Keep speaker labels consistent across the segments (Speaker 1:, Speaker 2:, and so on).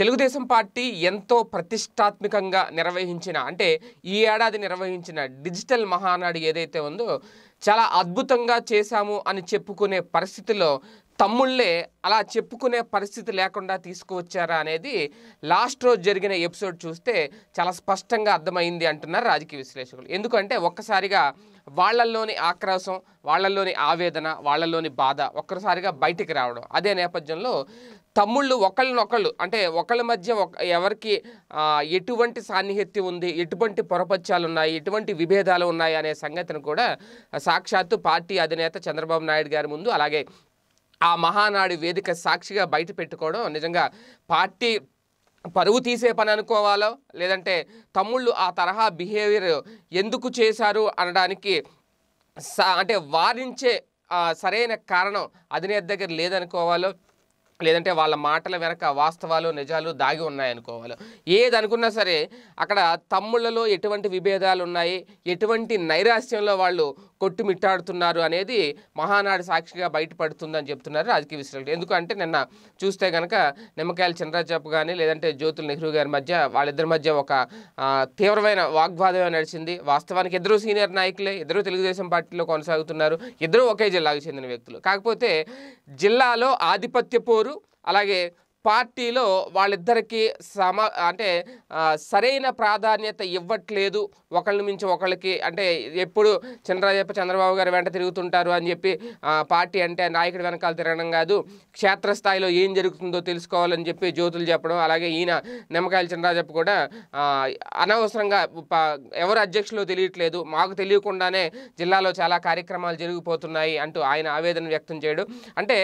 Speaker 1: Telugu Desam party ఎంతో ప్రతిష్టాత్మకంగా నిర్వహించిన అంటే ఈ ఏడాది నిర్వహించిన డిజిటల్ మహానాడు ఏదైతే ఉందో చాలా అద్భుతంగా చేశాము అని చెప్పుకునే పరిస్థితిలో తమ్ముళ్ళే అలా చెప్పుకునే పరిస్థితి లేకుండా తీసుకువచ్చారా అనేది లాస్ట్ రోజు జరిగిన ఎపిసోడ్ చూస్తే చాలా స్పష్టంగా అర్థమైంది అంటున్నారు రాజకీయ విశ్లేషకులు ఎందుకంటే ఒక్కసారిగా వాళ్లల్లోని ఆక్రోశం వాళ్ళల్లోని ఆవేదన వాళ్ళల్లోని బాధ ఒక్కసారిగా బయటికి రావడం అదే నేపథ్యంలో తమ్ముళ్ళు ఒకళ్ళనొకళ్ళు అంటే ఒకళ్ళ మధ్య ఒక ఎవరికి ఎటువంటి సాన్నిహిత్యం ఉంది ఎటువంటి పొరపత్యాలు ఉన్నాయి ఎటువంటి విభేదాలు ఉన్నాయి అనే సంగతిని కూడా సాక్షాత్తు పార్టీ అధినేత చంద్రబాబు నాయుడు గారి ముందు అలాగే ఆ మహానాడు వేదిక సాక్షిగా బయట పెట్టుకోవడం నిజంగా పార్టీ పరువు తీసే పని అనుకోవాలో లేదంటే తమ్ముళ్ళు ఆ తరహా బిహేవియర్ ఎందుకు చేశారు అనడానికి అంటే వారించే సరైన కారణం అధినేత దగ్గర లేదనుకోవాలో లేదంటే వాళ్ళ మాటల వెనక వాస్తవాలు నిజాలు దాగి ఉన్నాయనుకోవాలి ఏదనుకున్నా సరే అక్కడ తమ్ముళ్ళలో ఎటువంటి విభేదాలు ఉన్నాయి ఎటువంటి నైరాస్యంలో వాళ్ళు కొట్టుమిట్టాడుతున్నారు అనేది మహానాడు సాక్షిగా బయటపడుతుందని చెప్తున్నారు రాజకీయ విశ్లేషకులు ఎందుకంటే నిన్న చూస్తే కనుక నిమ్మకాయల చంద్రజాప్ కానీ లేదంటే జ్యోతుల నెహ్రూ గారి మధ్య వాళ్ళిద్దరి మధ్య ఒక తీవ్రమైన వాగ్వాదమే నడిచింది వాస్తవానికి ఇద్దరు సీనియర్ నాయకులే ఇద్దరు తెలుగుదేశం పార్టీలో కొనసాగుతున్నారు ఇద్దరు ఒకే జిల్లాకు చెందిన వ్యక్తులు కాకపోతే జిల్లాలో ఆధిపత్య పోరు అలాగే పార్టీలో వాళ్ళిద్దరికీ సమ అంటే సరైన ప్రాధాన్యత ఇవ్వట్లేదు ఒకళ్ళని మించి ఒకళ్ళకి అంటే ఎప్పుడు చంద్రబాబు చంద్రబాబు గారు వెంట తిరుగుతుంటారు అని చెప్పి పార్టీ అంటే నాయకుడి వెనకాల తిరగడం కాదు క్షేత్రస్థాయిలో ఏం జరుగుతుందో తెలుసుకోవాలని చెప్పి జ్యోతులు చెప్పడం అలాగే ఈయన నిమ్మకాయల చంద్రరాజప్ప కూడా అనవసరంగా ఎవరు అధ్యక్షులు తెలియట్లేదు మాకు తెలియకుండానే జిల్లాలో చాలా కార్యక్రమాలు జరిగిపోతున్నాయి అంటూ ఆయన ఆవేదన వ్యక్తం చేయడం అంటే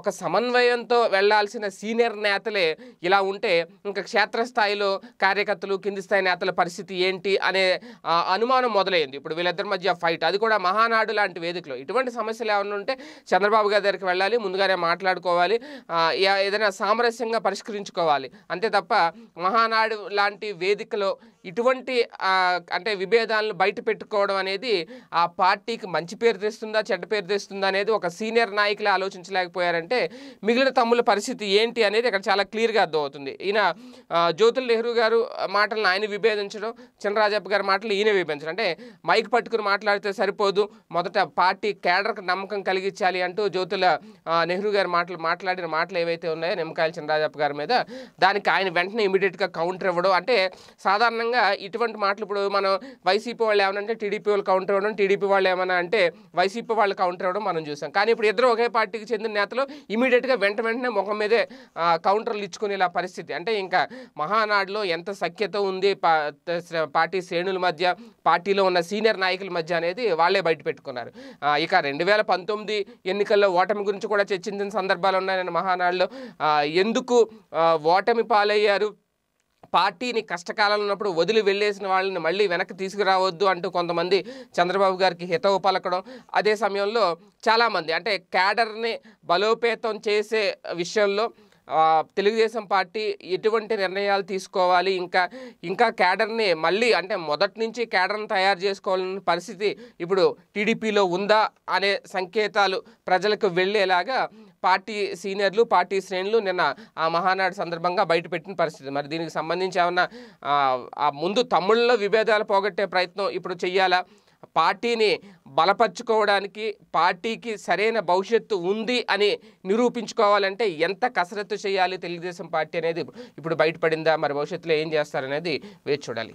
Speaker 1: ఒక సమన్వయంతో వెళ్లాల్సిన సీనియర్ నేతలే ఇలా ఉంటే ఇంకా క్షేత్రస్థాయిలో కార్యకర్తలు కింది స్థాయి నేతల పరిస్థితి ఏంటి అనే అనుమానం మొదలైంది ఇప్పుడు వీళ్ళిద్దరి మధ్య ఫైట్ అది కూడా మహానాడు లాంటి వేదికలో ఇటువంటి సమస్యలు ఏమైనా ఉంటే చంద్రబాబు గారి దగ్గరికి వెళ్ళాలి ముందుగానే మాట్లాడుకోవాలి ఏదైనా సామరస్యంగా పరిష్కరించుకోవాలి అంతే తప్ప మహానాడు లాంటి వేదికలో ఇటువంటి అంటే విభేదాలను బయట పెట్టుకోవడం అనేది ఆ పార్టీకి మంచి పేరు తెస్తుందా చెడ్డ పేరు తెస్తుందా అనేది ఒక సీనియర్ నాయకులు ఆలోచించలేకపోయారంటే మిగిలిన తమ్ముల పరిస్థితి ఏంటి అనేది అక్కడ చాలా క్లియర్గా అర్థమవుతుంది ఈయన జ్యోతుల్ నెహ్రూ గారు మాటలను ఆయన విభేదించడం చినరాజప్ప గారి మాటలు ఈయన విభేదించడం అంటే మైక్ పట్టుకుని మాట్లాడితే సరిపోదు మొదట పార్టీ కేడర్కి నమ్మకం కలిగించాలి అంటూ జ్యోతుల నెహ్రూ గారి మాటలు మాట్లాడిన మాటలు ఏవైతే ఉన్నాయో నిమ్మకాయల చినరాజప్ప గారి మీద దానికి ఆయన వెంటనే ఇమీడియట్గా కౌంటర్ ఇవ్వడం అంటే సాధారణంగా ఖచ్చితంగా ఇటువంటి మాటలు ఇప్పుడు మనం వైసీపీ వాళ్ళు అంటే టీడీపీ వాళ్ళు కౌంటర్ అవ్వడం టీడీపీ వాళ్ళు ఏమన్నా అంటే వైసీపీ వాళ్ళు కౌంటర్ అవ్వడం మనం చూసాం కానీ ఇప్పుడు ఇద్దరు ఒకే పార్టీకి చెందిన నేతలు ఇమీడియట్గా వెంట వెంటనే ముఖం మీదే కౌంటర్లు ఇచ్చుకునేలా పరిస్థితి అంటే ఇంకా మహానాడులో ఎంత సఖ్యత ఉంది పార్టీ శ్రేణుల మధ్య పార్టీలో ఉన్న సీనియర్ నాయకుల మధ్య అనేది వాళ్ళే బయట పెట్టుకున్నారు ఇక రెండు వేల పంతొమ్మిది ఎన్నికల్లో ఓటమి గురించి కూడా చర్చించిన సందర్భాలు ఉన్నాయని మహానాడులో ఎందుకు ఓటమి పాలయ్యారు పార్టీని కష్టకాలంలో ఉన్నప్పుడు వదిలి వెళ్ళేసిన వాళ్ళని మళ్ళీ వెనక్కి తీసుకురావద్దు అంటూ కొంతమంది చంద్రబాబు గారికి హితవు పలకడం అదే సమయంలో చాలామంది అంటే క్యాడర్ని బలోపేతం చేసే విషయంలో తెలుగుదేశం పార్టీ ఎటువంటి నిర్ణయాలు తీసుకోవాలి ఇంకా ఇంకా క్యాడర్ని మళ్ళీ అంటే మొదటి నుంచి క్యాడర్ని తయారు చేసుకోవాలన్న పరిస్థితి ఇప్పుడు టీడీపీలో ఉందా అనే సంకేతాలు ప్రజలకు వెళ్ళేలాగా పార్టీ సీనియర్లు పార్టీ శ్రేణులు నిన్న ఆ మహానాడు సందర్భంగా బయటపెట్టిన పరిస్థితి మరి దీనికి సంబంధించి ఏమన్నా ముందు తమ్ముళ్ళలో విభేదాలు పోగొట్టే ప్రయత్నం ఇప్పుడు చెయ్యాలా పార్టీని బలపరుచుకోవడానికి పార్టీకి సరైన భవిష్యత్తు ఉంది అని నిరూపించుకోవాలంటే ఎంత కసరత్తు చేయాలి తెలుగుదేశం పార్టీ అనేది ఇప్పుడు బయటపడిందా మరి భవిష్యత్తులో ఏం చేస్తారనేది వేచి చూడాలి